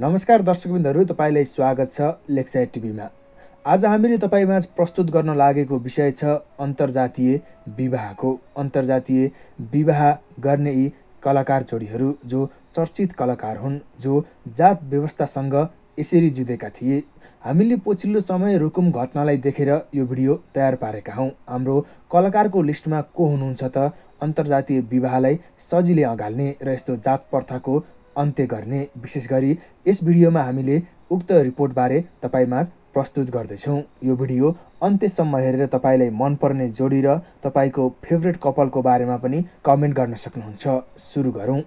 नमस्कार दर्शकबिन्दहरू तपाईँलाई स्वागत छ लेक्साइड टिभीमा आज हामीले तपाईँमा प्रस्तुत गर्न लागेको विषय छ अन्तर्जातीय विवाहको अन्तर्जातीय विवाह गर्ने यी कलाकार जोडीहरू जो चर्चित कलाकार हुन् जो जात व्यवस्थासँग यसरी जुधेका थिए हामीले पछिल्लो समय रुकुम घटनालाई देखेर यो भिडियो तयार पारेका हौँ हाम्रो कलाकारको लिस्टमा को हुनुहुन्छ त अन्तर्जातीय विवाहलाई सजिलै अँगाल्ने र यस्तो जात प्रथाको अन्त्य गर्ने विशेष गरी यस भिडियोमा हामीले उक्त रिपोर्टबारे तपाईँमा प्रस्तुत गर्दैछौँ यो भिडियो अन्त्यसम्म हेरेर तपाईँलाई मनपर्ने जोडी र तपाईँको फेभरेट कपालको बारेमा पनि कमेन्ट गर्न सक्नुहुन्छ सुरु गरौँ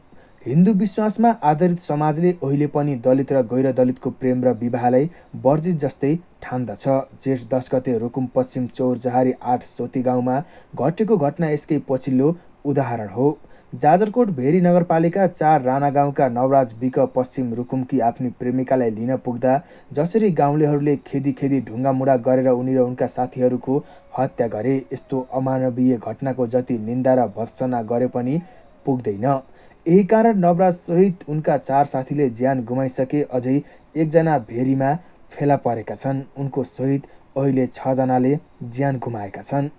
हिन्दू विश्वासमा आधारित समाजले अहिले पनि दलित र गैर दलितको प्रेम र विवाहलाई वर्जित जस्तै ठान्दछ जेठ दस गते रुकुम पश्चिम चौरजहारी आठ सोती गाउँमा घटेको घटना यसकै पछिल्लो उदाहरण हो जाजरकोट भेरी नगरपालिका चार राणा गाउँका नवराज विक पश्चिम रुकुमकी आफ्नी प्रेमिकालाई लिन पुग्दा जसरी गाउँलेहरूले खेदी खेदी मुढा गरेर उनी र उनका साथीहरूको हत्या गरे यस्तो अमानवीय घटनाको जति निन्दा र भत्सना गरे पनि पुग्दैन यही कारण नवराजसहित उनका चार साथीले ज्यान गुमाइसके अझै एकजना भेरीमा फेला परेका छन् उनको सहित अहिले छजनाले ज्यान गुमाएका छन्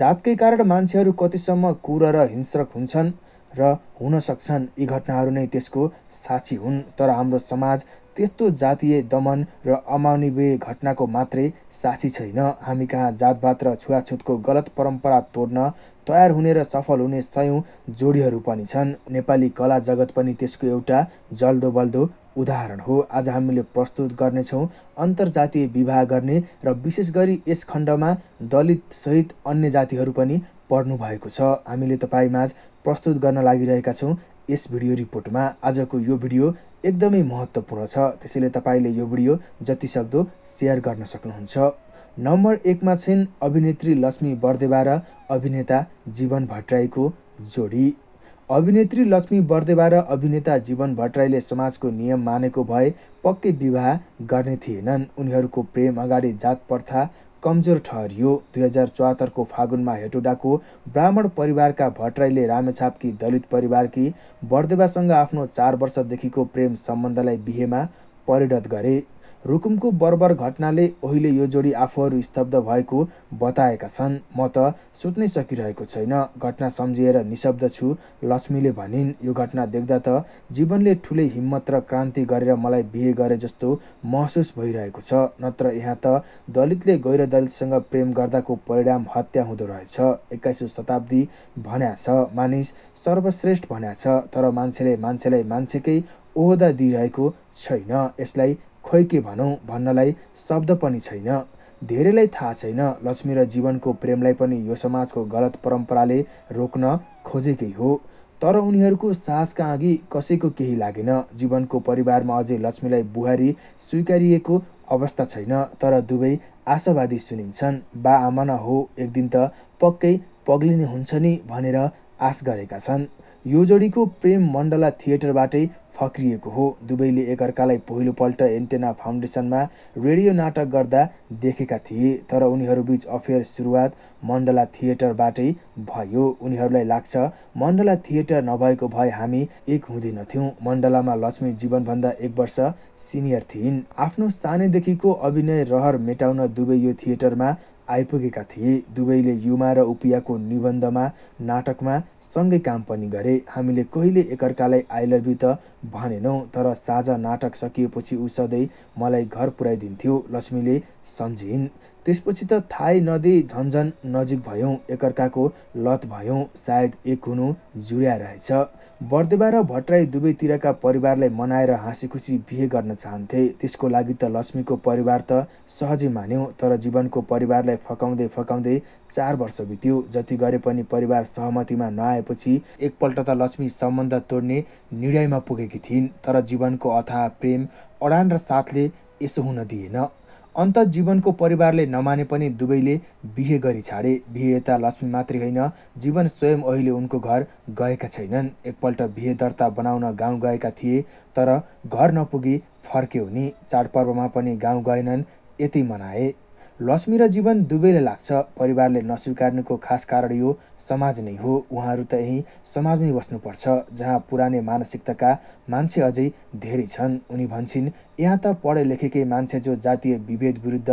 जातकै कारण मान्छेहरू कतिसम्म कुर र हिंस्रक हुन्छन् र हुन सक्छन् यी घटनाहरू नै त्यसको साक्षी हुन् तर हाम्रो समाज त्यस्तो जातीय दमन र अमानवीय घटनाको मात्रै साक्षी छैन हामी कहाँ जातपात र छुवाछुतको गलत परम्परा तोड्न तयार हुने र सफल हुने सयौँ जोडीहरू पनि छन् नेपाली कला जगत पनि त्यसको एउटा जल्दो बल्दो उदाहरण हो आज हामीले प्रस्तुत गर्नेछौँ अन्तर्जातीय विवाह गर्ने र विशेष गरी यस खण्डमा दलितसहित अन्य जातिहरू पनि पढ्नु भएको छ हामीले तपाईँमाझ प्रस्तुत गर्न लागिरहेका छौँ यस भिडियो रिपोर्टमा आजको यो भिडियो एकदमै महत्त्वपूर्ण छ त्यसैले तपाईँले यो भिडियो जतिसक्दो सेयर गर्न सक्नुहुन्छ नम्बर एकमा छिन् अभिनेत्री लक्ष्मी बर्देवा र अभिनेता जीवन भट्टराईको जोडी अभिनेत्री लक्ष्मी बर्देवा र अभिनेता जीवन भट्टराईले समाजको नियम मानेको भए पक्कै विवाह गर्ने थिएनन् उनीहरूको प्रेम अगाडि जात प्रथा कमजोर ठहरियो दुई हजार चौहत्तरको फागुनमा हेटोडाको ब्राह्मण परिवारका भट्टराईले रामेछापकी दलित परिवारकी बरदेवासँग आफ्नो चार वर्षदेखिको प्रेम सम्बन्धलाई बिहेमा परिणत गरे रुकुमको बर्बर घटनाले अहिले यो जोडी आफूहरू स्तब्ध भएको बताएका छन् म त सुत्नै सकिरहेको छैन घटना सम्झिएर निशब्द छु लक्ष्मीले भनिन् यो घटना देख्दा त जीवनले ठुलै हिम्मत र क्रान्ति गरेर मलाई बिहे गरे जस्तो महसुस भइरहेको छ नत्र यहाँ त दलितले गैर दलितसँग प्रेम गर्दाको परिणाम हत्या हुँदो रहेछ एक्काइसौँ शताब्दी भन्या छ मानिस सर्वश्रेष्ठ भन्या छ तर मान्छेले मान्छेलाई मान्छेकै ओहदा दिइरहेको छैन यसलाई खोइ के भनौँ भन्नलाई शब्द पनि छैन धेरैलाई थाहा छैन लक्ष्मी र जीवनको प्रेमलाई पनि यो समाजको गलत परम्पराले रोक्न खोजेकै हो तर उनीहरूको सासका अघि कसैको केही लागेन जीवनको परिवारमा अझै लक्ष्मीलाई बुहारी स्वीकारिएको अवस्था छैन तर दुवै आशावादी सुनिन्छन् बा आमा न हो एक दिन त पक्कै पग्लिने हुन्छ नि भनेर आश गरेका छन् यो जोडीको प्रेम मण्डला थिएटरबाटै फक्रिएको हो दुवैले एकअर्कालाई पहिलोपल्ट एन्टेना फाउन्डेसनमा रेडियो नाटक गर्दा देखेका थिए तर उनीहरूबीच अफेयर सुरुवात मण्डला थिएटरबाटै भयो उनीहरूलाई लाग्छ मण्डला थिएटर नभएको भए हामी एक हुँदैनथ्यौँ मण्डलामा लक्ष्मी जीवनभन्दा एक वर्ष सिनियर थिइन् आफ्नो सानैदेखिको अभिनय रहर मेटाउन दुवै यो थिएटरमा आइपुगेका थिए दुवैले युमा र उपियाको निबन्धमा नाटकमा सँगै काम पनि गरे हामीले कहिले एकअर्कालाई आई लभ यु त भनेनौँ तर साझा नाटक सकिएपछि ऊ सधैँ मलाई घर पुर्याइदिन्थ्यो लक्ष्मीले सम्झिन् त्यसपछि त थाहै नदिई झन्झन नजिक भयौँ एकअर्काको लत भयौँ सायद एक हुनु जुड्या रहेछ बर्देवा र भट्टराई दुवैतिरका परिवारलाई मनाएर हाँसी खुसी बिहे गर्न चाहन्थे त्यसको लागि त लक्ष्मीको परिवार त सहजै मान्यौँ तर जीवनको परिवारलाई फकाउँदै फकाउँदै चार वर्ष बित्यो जति गरे पनि परिवार सहमतिमा नआएपछि एकपल्ट त लक्ष्मी सम्बन्ध तोड्ने निर्णयमा पुगेकी थिइन् तर जीवनको अथाह प्रेम अडान र साथले यसो हुन दिएन अन्त जीवनको परिवारले नमाने पनि दुवैले बिहे गरी छाडे बिहेता लक्ष्मी मात्रै होइन जीवन स्वयं अहिले उनको घर गएका छैनन् एकपल्ट बिहे दर्ता बनाउन गाउँ गएका थिए तर घर नपुगी फर्के हुने चाडपर्वमा पनि गाउँ गएनन् यति मनाए लक्ष्मी र जीवन दुवैलाई लाग्छ परिवारले नस्वीकार्नुको खास कारण यो समाज नै हो उहाँहरू त यही समाजमै बस्नुपर्छ जहाँ पुरानै मानसिकताका मान्छे अझै धेरै छन् उनी भन्छन् यहाँ त पढे लेखेकै मान्छे जो जातीय विभेद विरुद्ध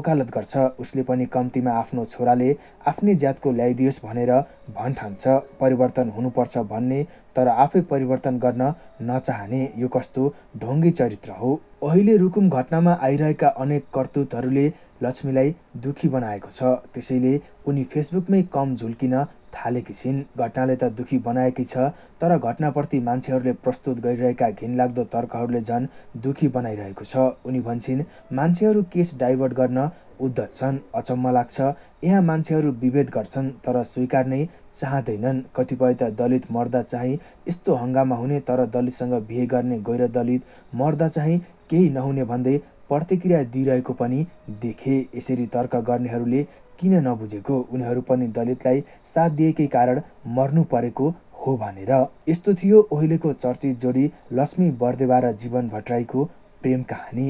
ओकालत गर्छ उसले पनि कम्तीमा आफ्नो छोराले आफ्नै जातको ल्याइदियोस् भनेर भन्ठान्छ परिवर्तन हुनुपर्छ भन्ने तर आफै परिवर्तन गर्न नचाहने यो कस्तो ढोङ्गी चरित्र हो अहिले रुकुम घटनामा आइरहेका अनेक कर्तुतहरूले लक्ष्मीलाई दुखी बनाएको छ त्यसैले उनी फेसबुकमै कम झुल्किन थालेकी छिन् घटनाले त दुखी बनाएकी छ तर घटनाप्रति मान्छेहरूले प्रस्तुत गरिरहेका घिनलाग्दो तर्कहरूले झन् दुखी बनाइरहेको छ उनी भन्छन् मान्छेहरू केस डाइभर्ट गर्न उद्धत छन् अचम्म लाग्छ यहाँ मान्छेहरू विभेद गर्छन् तर स्वीकार नै चाहँदैनन् कतिपय त दलित मर्दा चाहिँ यस्तो हङ्गामा हुने तर दलितसँग बिहे गर्ने गैर दलित मर्दा चाहिँ केही नहुने भन्दै प्रतिक्रिया दिइरहेको पनि देखे यसरी तर्क गर्नेहरूले किन नबुझेको उनीहरू पनि दलितलाई साथ दिएकै कारण मर्नु परेको हो भनेर यस्तो थियो ओहिलेको चर्चित जोडी लक्ष्मी बर्देवा र जीवन भट्टराईको प्रेम कहानी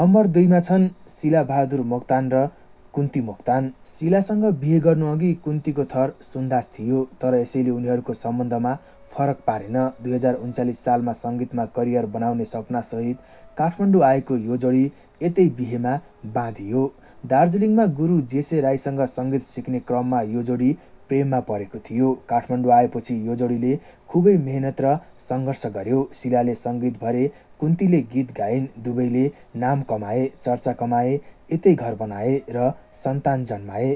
नम्बर दुईमा छन् शिलाबहादुर मोक्तान र कुन्ती मोक्तान शिलासँग बिहे गर्नुअघि कुन्तीको थर सुन्दास थियो तर यसैले उनीहरूको सम्बन्धमा फरक पारेन दुई हजार उन्चालिस सालमा सङ्गीतमा करियर बनाउने सपनासहित काठमाडौँ आएको यो जोडी यतै बिहेमा बाँधियो दार्जिलिङमा गुरु जेसे राईसँग सङ्गीत सिक्ने क्रममा यो जोडी प्रेममा परेको थियो काठमाडौँ आएपछि यो जोडीले खुबै मेहनत र सङ्घर्ष गर्यो शिलाले सङ्गीत भरे कुन्तीले गीत गाइन् दुवैले नाम कमाए चर्चा कमाए यतै घर बनाए र सन्तान जन्माए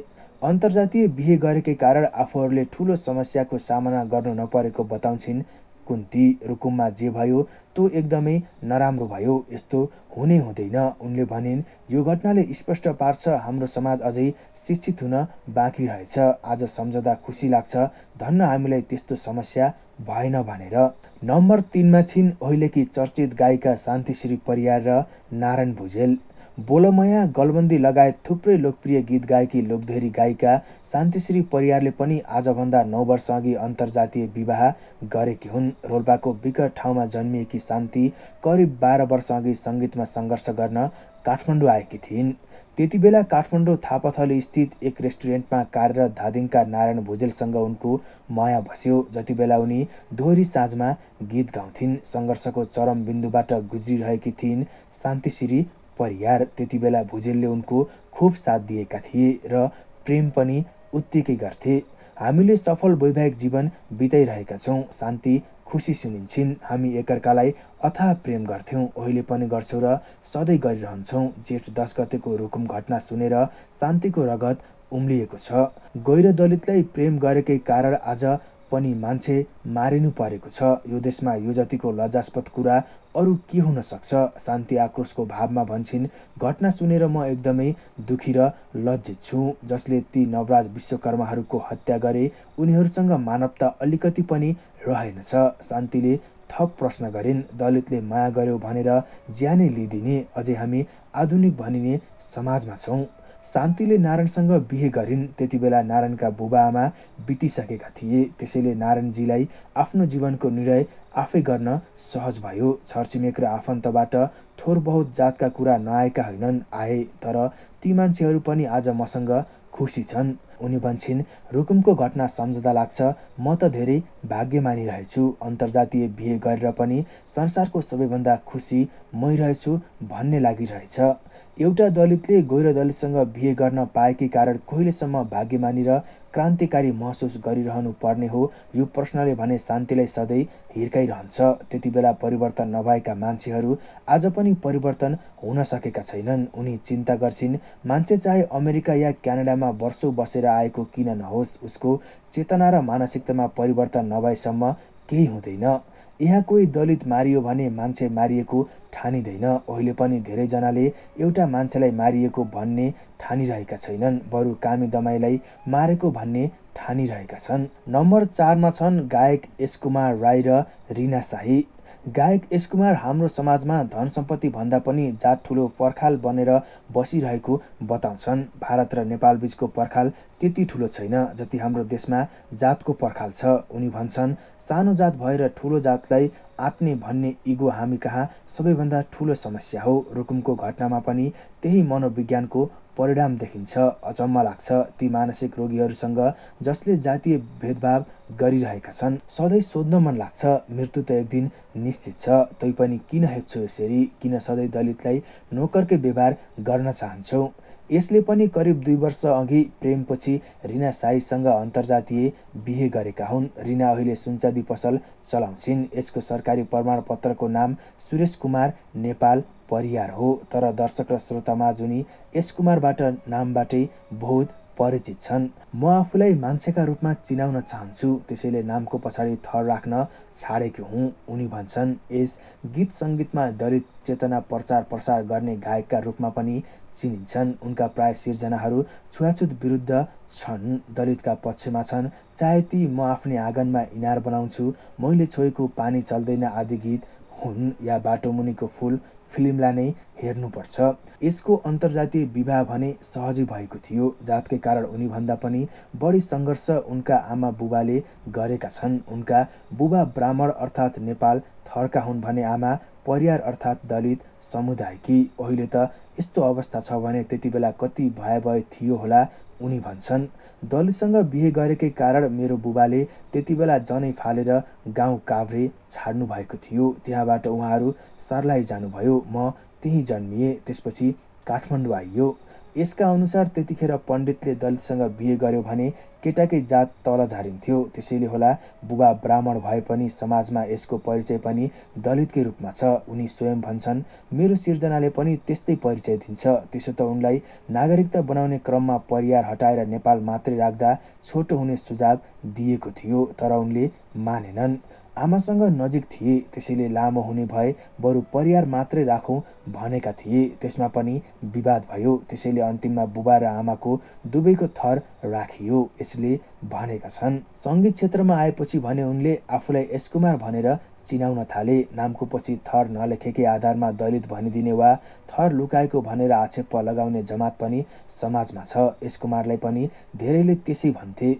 अन्तर्जातीय बिहे गरेकै कारण आफूहरूले ठुलो समस्याको सामना गर्नु नपरेको बताउँछिन् कुन्ती रुकुममा जे भयो त्यो एकदमै नराम्रो भयो यस्तो हुने हुँदैन उनले भनिन् यो घटनाले स्पष्ट पार्छ हाम्रो समाज अझै शिक्षित हुन बाँकी रहेछ आज सम्झदा खुसी लाग्छ धन्न हामीलाई त्यस्तो समस्या भएन भनेर नम्बर तिनमा छिन् अहिलेकी चर्चित गायिका शान्तिश्री परियार र नारायण भुजेल बोलमया गलबन्दी लगायत थुप्रै लोकप्रिय गीत गायकी लोकधेरी गायिका शान्तिश्री परियारले पनि आजभन्दा नौ वर्षअघि अन्तर्जातीय विवाह गरेकी हुन् रोल्पाको विकट ठाउँमा जन्मिएकी शान्ति करिब बाह्र वर्षअघि सङ्गीतमा सङ्घर्ष गर्न काठमाडौँ आएकी थिइन् त्यति बेला काठमाडौँ थापाथली स्थित एक रेस्टुरेन्टमा कार्यरत धादिङका नारायण भुजेलसँग उनको माया बस्यो जति बेला उनी दोहोरी साँझमा गीत गाउँथिन् सङ्घर्षको चरम बिन्दुबाट गुज्रिरहेकी थिइन् शान्तिश्री परियार त्यति बेला भुजेलले उनको खुब साथ दिएका थिए र प्रेम पनि उत्तिकै गर्थे हामीले सफल वैवाहिक जीवन बिताइरहेका छौँ शान्ति खुसी सुनिन्छन् हामी एकअर्कालाई अथाह प्रेम गर्थ्यौँ अहिले पनि गर्छौँ र सधैँ गरिरहन्छौँ जेठ दस गतेको रुकुम घटना सुनेर शान्तिको रगत उम्लिएको छ गैर दलितलाई प्रेम गरेकै कारण आज पनि मान्छे मारिनु परेको छ यो देशमा यो जतिको लजास्पद कुरा अरू के हुन सक्छ शान्ति आक्रोशको भावमा भन्छन् घटना सुनेर म एकदमै दुखी र लज्जित छु जसले ती नवराज विश्वकर्माहरूको हत्या गरे उनीहरूसँग मानवता अलिकति पनि रहेनछ शान्तिले थप प्रश्न गरिन् दलितले माया गर्यो भनेर ज्यानै लिइदिने अझै हामी आधुनिक भनिने समाजमा छौँ शान्तिले नारायणसँग बिहे गरिन् त्यति बेला नारायणका बुबा आमा बितिसकेका थिए त्यसैले नारायणजीलाई आफ्नो जीवनको निर्णय आफै गर्न सहज भयो छरछिमेक र आफन्तबाट थोर बहुत जातका कुरा नआएका होइनन् आए तर ती मान्छेहरू पनि आज मसँग खुसी छन् उनी भन्छन् रुकुमको घटना सम्झँदा लाग्छ म त धेरै भाग्य मानिरहेछु अन्तर्जातीय बिहे गरेर पनि संसारको सबैभन्दा खुसी मै रहेछु भन्ने लागिरहेछ एउटा दलितले गैर दलितसँग बिहे गर्न पाएकै कारण कहिलेसम्म भाग्य र क्रान्तिकारी महसुस गरिरहनु पर्ने हो यो प्रश्नले भने शान्तिलाई सधैँ हिर्काइरहन्छ त्यति बेला परिवर्तन नभएका मान्छेहरू आज पनि परिवर्तन हुन सकेका छैनन् उनी चिन्ता गर्छिन् मान्छे चाहे अमेरिका या क्यानाडामा वर्षौँ बसेर आएको किन नहोस् उसको चेतना र मानसिकतामा परिवर्तन नभएसम्म केही हुँदैन यहाँ कोही दलित मारियो भने मान्छे मारिएको ठानिँदैन अहिले पनि धेरैजनाले एउटा मान्छेलाई मारिएको भन्ने ठानिरहेका छैनन् बरु कामी दमाईलाई मारेको भन्ने ठानिरहेका छन् नम्बर चारमा छन् गायक कुमार राई र रिना शाही गायक यसकुमार कुमार हाम्रो समाजमा धन सम्पत्ति भन्दा पनि जात ठुलो पर्खाल बनेर बसिरहेको बताउँछन् भारत र नेपाल बिचको पर्खाल त्यति ठुलो छैन जति हाम्रो देशमा जातको पर्खाल छ उनी भन्छन् सानो जात भएर ठुलो जातलाई आँट्ने भन्ने इगो हामी कहाँ सबैभन्दा ठुलो समस्या हो रुकुमको घटनामा पनि त्यही मनोविज्ञानको परिणाम देखिन्छ अचम्म लाग्छ ती मानसिक रोगीहरूसँग जसले जातीय भेदभाव गरिरहेका छन् सधैँ सोध्न मन लाग्छ मृत्यु त एक दिन निश्चित छ तैपनि किन हेप्छु यसरी किन सधैँ दलितलाई नोकरकै व्यवहार गर्न चाहन्छौ यसले पनि करिब दुई वर्ष अघि प्रेमपछि रिना साईसँग अन्तर्जातीय बिहे गरेका हुन् रिना अहिले सुन्चादी पसल चलाउँछिन् यसको सरकारी प्रमाणपत्रको नाम सुरेश कुमार नेपाल परियार हो तर दर्शक र श्रोतामा जुनी यस कुमारबाट नामबाटै बहुत परिचित छन् म आफूलाई मान्छेका रूपमा चिनाउन चाहन्छु त्यसैले नामको पछाडि थर राख्न छाडेको हुँ उनी भन्छन् यस गीत सङ्गीतमा दलित चेतना प्रचार प्रसार गर्ने गायकका रूपमा पनि चिनिन्छन् उनका प्राय सिर्जनाहरू छुवाछुत विरुद्ध छन् दलितका पक्षमा छन् चाहे ती म आफ्नै आँगनमा इनार बनाउँछु मैले छोएको पानी चल्दैन आदि गीत हुन् या बाटोमुनिको फुल फिल्मलाई नै हेर्नुपर्छ यसको अन्तर्जातीय विवाह भने सहजै भएको थियो जातकै कारण उनीभन्दा पनि बढी सङ्घर्ष उनका आमा बुबाले गरेका छन् उनका बुबा ब्राह्मण अर्थात् नेपाल थरका हुन् भने आमा परियार अर्थात् दलित समुदायकी अहिले त यस्तो अवस्था छ भने त्यति बेला कति भय थियो होला उनी भन्छन् दलितसँग बिहे गरेकै कारण मेरो बुबाले बेला जनै फालेर गाउँ काभ्रे छाड्नु भएको थियो त्यहाँबाट उहाँहरू सर्लाही जानुभयो म त्यहीँ जन्मिएँ त्यसपछि काठमाडौँ आइयो यसका अनुसार त्यतिखेर पण्डितले दलितसँग बिहे गर्यो भने केटाकै जात तल झारिन्थ्यो त्यसैले होला बुबा ब्राह्मण भए पनि समाजमा यसको परिचय पनि दलितकै रूपमा छ उनी स्वयं भन्छन् मेरो सिर्जनाले पनि त्यस्तै परिचय दिन्छ त्यसो त उनलाई नागरिकता बनाउने क्रममा परियार हटाएर नेपाल मात्रै राख्दा छोटो हुने सुझाव दिएको थियो तर उनले मानेनन् आमासँग नजिक थिए त्यसैले लामो हुने भए बरु परिवार मात्रै राखौँ भनेका थिए त्यसमा पनि विवाद भयो त्यसैले अन्तिममा बुबा र आमाको दुवैको थर राखियो यसले भनेका छन् सङ्गीत क्षेत्रमा आएपछि भने उनले आफूलाई एसकुमार भनेर चिनाउन थाले नामको पछि थर नलेखेकै आधारमा दलित भनिदिने वा थर लुकाएको भनेर आक्षेप लगाउने जमात पनि समाजमा छ यसकुमारलाई पनि धेरैले त्यसै भन्थे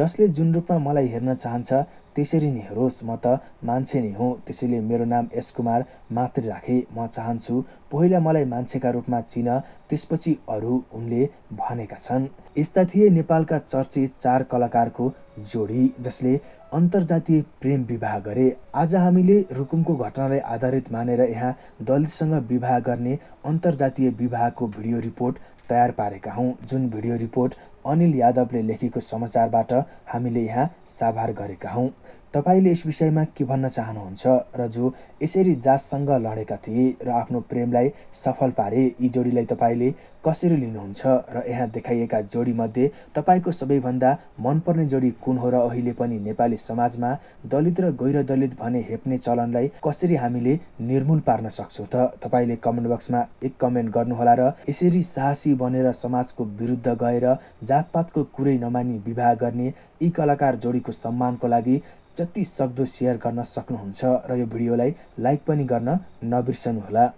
जसले जुन रूपमा मलाई हेर्न चाहन्छ त्यसरी नै हेरोस् म त मान्छे नै हुँ त्यसैले मेरो नाम यसकुमार मात्रै राखे म चाहन्छु पहिला मलाई मान्छेका रूपमा चिन त्यसपछि अरू उनले भनेका छन् यस्ता थिए नेपालका चर्चित चार कलाकारको जोडी जसले अन्तर्जातीय प्रेम विवाह गरे आज हामीले रुकुमको घटनालाई आधारित मानेर यहाँ दलितसँग विवाह गर्ने अन्तर्जातीय विवाहको भिडियो रिपोर्ट तयार पारेका हौँ जुन भिडियो रिपोर्ट अनिल यादवले लेखेको समाचारबाट हामीले यहाँ साभार गरेका हौँ तपाईँले यस विषयमा के भन्न चाहनुहुन्छ र जो यसरी जातसँग लडेका थिए र आफ्नो प्रेमलाई सफल पारे यी जोडीलाई तपाईँले कसरी लिनुहुन्छ र यहाँ देखाइएका जोडीमध्ये तपाईँको सबैभन्दा मनपर्ने जोडी कुन हो र अहिले पनि नेपाली समाजमा दलित र गैर दलित भने हेप्ने चलनलाई कसरी हामीले निर्मूल पार्न सक्छौँ त तपाईँले कमेन्ट बक्समा एक कमेन्ट गर्नुहोला र यसरी साहसी बनेर समाजको विरुद्ध गएर जातपातको कुरै नमानी विवाह गर्ने यी कलाकार जोडीको सम्मानको लागि जति सक्दो सेयर गर्न सक्नुहुन्छ र यो भिडियोलाई लाइक पनि गर्न नबिर्सनुहोला